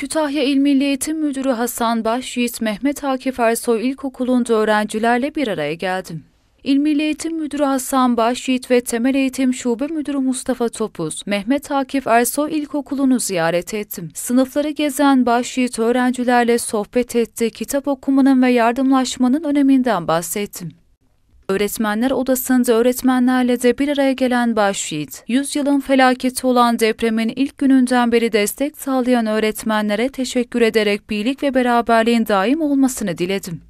Kütahya İl Milli Eğitim Müdürü Hasan Baş Yiğit Mehmet Akif Ersoy İlkokulu'nda öğrencilerle bir araya geldi. İl Milli Eğitim Müdürü Hasan Baş Yiğit ve Temel Eğitim Şube Müdürü Mustafa Topuz, Mehmet Akif Ersoy İlkokulu'nu ziyaret etti. Sınıfları gezen Yiğit öğrencilerle sohbet etti, kitap okumanın ve yardımlaşmanın öneminden bahsettim. Öğretmenler Odası'nda öğretmenlerle de bir araya gelen Başyiğit, yüzyılın felaketi olan depremin ilk gününden beri destek sağlayan öğretmenlere teşekkür ederek birlik ve beraberliğin daim olmasını diledim.